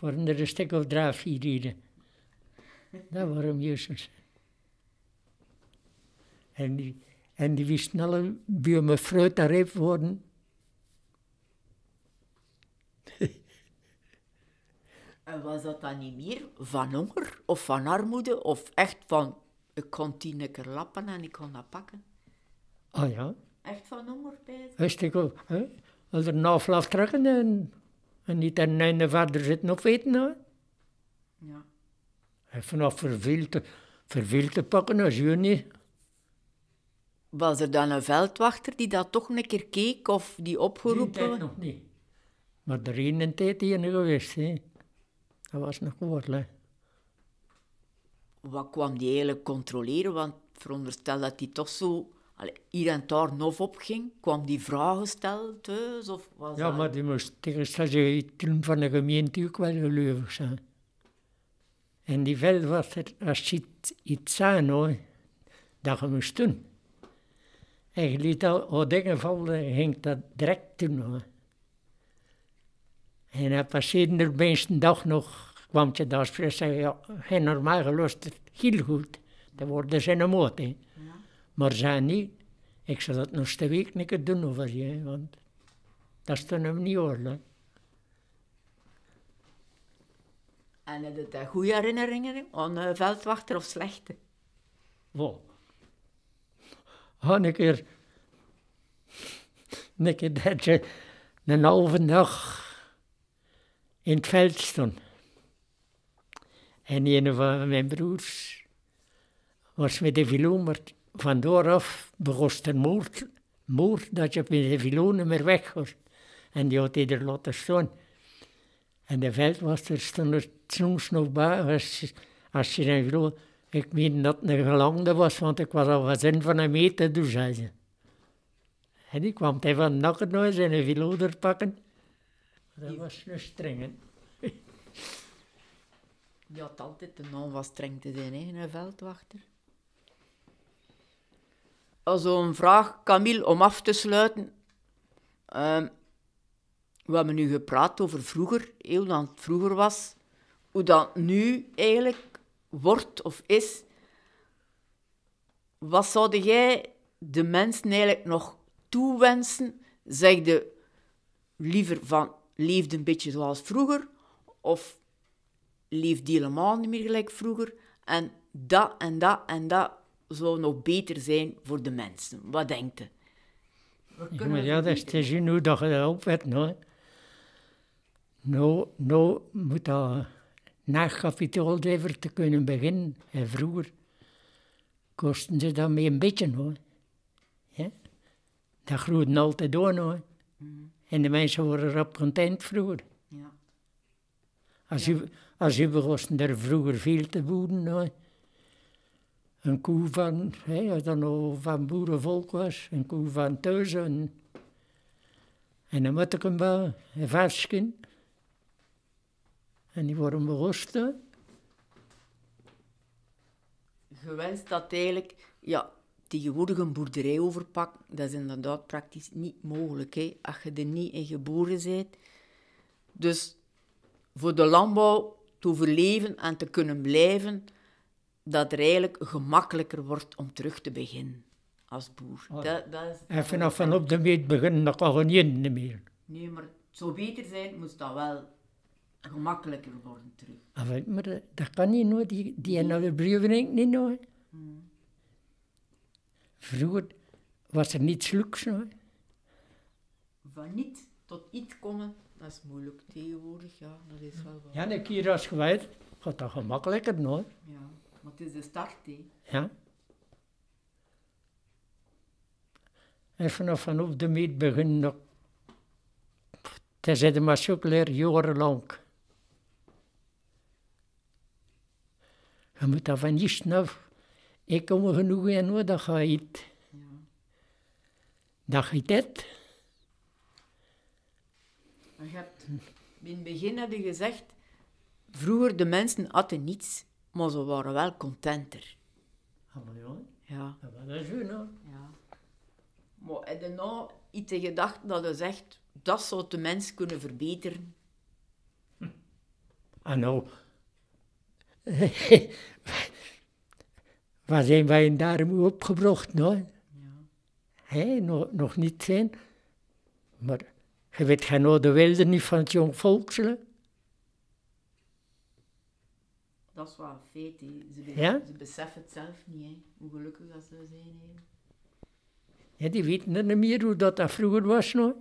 Worden er een stuk of drie, vier Dat waren Muursters. En die, en die wisten snel bij mijn fruit daar heeft worden. En was dat dan niet meer van honger of van armoede of echt van ik kon tien keer lappen en ik kon dat pakken? Ah ja. Echt van hongerpijzen? Wist ik Hè? Als er een aflaat trekken en, en niet ten einde verder zitten nog eten. Hè? Ja. En vanaf verveeld te, pakken als je Was er dan een veldwachter die dat toch een keer keek of die opgeroepen? Die nog niet. Maar er is een tijd hier geweest. Hè? Dat was nog goed. Wat kwam die eigenlijk controleren? Want veronderstel dat die toch zo allee, hier en daar nog opging? Kwam die vragen gesteld Of was ja, maar die moest tegen toen van de gemeente ook wel gelovig zijn. En die veld was er, als je iets aan hoor, dat je moest doen. En je liet al, al oh, dingen vallen, ging dat direct doen En dat passeerde er de een dag nog, kwam je daar spreken, ja, geen normaal gelost, heel goed. Dat worden zijn moord. Ja. Maar zij niet. Ik zou dat nog de week niet doen over je, want dat is toen hem niet oorlog. En heb je goede herinneringen aan eh, veldwachter of slechte? Wow. Had een keer, een dat je een halve dag in het veld stond. En een van mijn broers was met de vilomert vandooraf begon de moord, moord dat je met de vilonen meer weg was. En die had ieder laten staan. En de veldwachter stond er soms nog bij als, als je een vloer... Ik meen dat het een gelangde was, want ik was al wat zin van een meter, toen zei ze. En die kwam hij van nakken naar zijn viloder pakken. Dat was een strenge. Je had altijd de naam van streng te zijn, hè, een veldwachter zo'n vraag, Camille, om af te sluiten. Uh, we hebben nu gepraat over vroeger, hoe dan het vroeger was. Hoe dat nu eigenlijk wordt of is. Wat zou jij de mensen eigenlijk nog toewensen? Zeg liever van leefde een beetje zoals vroeger? Of leefde helemaal niet meer gelijk vroeger? En dat en dat en dat zou nog beter zijn voor de mensen. Wat denkt u? Ja, maar ja, dat is te hoe dat je dat opwet. Nou, nou, nou, moet dat na kapitaal te kunnen beginnen. En vroeger kosten ze dat mee een beetje nou, hoor. Ja? Dat groeit altijd door nou, hoor. Mhm. En de mensen worden erop content vroeger. Ja. Als, je ja. als u er vroeger veel te boeren. hoor een koe van, hè, als dat nou van boerenvolk was, een koe van thuis en, en een hem een varken. En die worden begosten. Gewenst wenst dat eigenlijk, ja, tegenwoordig een boerderij overpakt, dat is inderdaad praktisch niet mogelijk, hè, als je er niet in geboren bent. Dus voor de landbouw te overleven en te kunnen blijven, dat er eigenlijk gemakkelijker wordt om terug te beginnen als boer. Oh. Dat, dat En vanaf vanop de meet beginnen, dat kan je niet meer. Nee, maar het zou beter zijn, moest dat wel gemakkelijker worden terug. Ah, maar dat, kan niet nooit, die, die andere brieven niet nooit. Hmm. Vroeger was er niets luks hoor. Van niet tot iets komen, dat is moeilijk tegenwoordig, ja. Dat is wel wat... Ja, een keer als gewijd gaat dat gemakkelijker nooit. Ja. Maar het is de start, hè. Ja. En vanaf vanaf de meet beginnen te zitten, maar zo leer jarenlang. Je moet daar van niet af. Ik kom genoeg in hoor, dat ga je Dat ga je dit. Je hebt in het begin had je gezegd, vroeger de mensen aten niets. Maar ze waren wel contenter. Ja, ah, maar ja. ja dat is hun, hoor. Ja. Maar heb je nou iets gedacht dat je zegt, dat zou de mens kunnen verbeteren? Hm. Ah nou. Waar zijn wij in daarom opgebracht, nou? Ja. Hey, nog, nog niet zijn. Maar je weet geen nou de wilde niet van het jong volksle. Dat is wel een feit, Ze, ze beseffen het zelf niet, hoe gelukkig dat ze zijn. Ja, die weten niet meer hoe dat, dat vroeger was. nog.